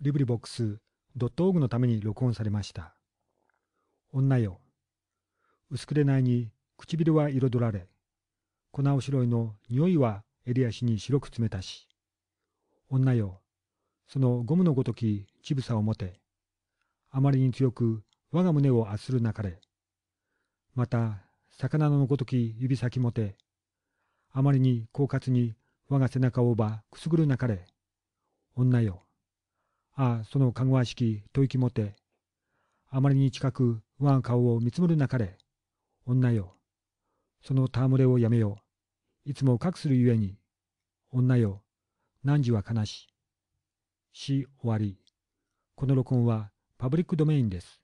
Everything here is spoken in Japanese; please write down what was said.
i ブリボックス .org のために録音されました。女よ。薄くれないに唇は彩られ、粉おしろいの匂いは襟足に白く詰めたし。女よ。そのゴムのごときちぶさを持て。あまりに強く我が胸を圧するなかれ。また、魚のごとき指先持て、あまりに狡猾に我が背中をばくすぐるなかれ。女よ。ああそのかぐわしき吐息もてあまりに近く不安顔を見つむるなかれ女よその戯れをやめよういつも隠するゆえに女よ汝は悲しし終わりこの録音はパブリックドメインです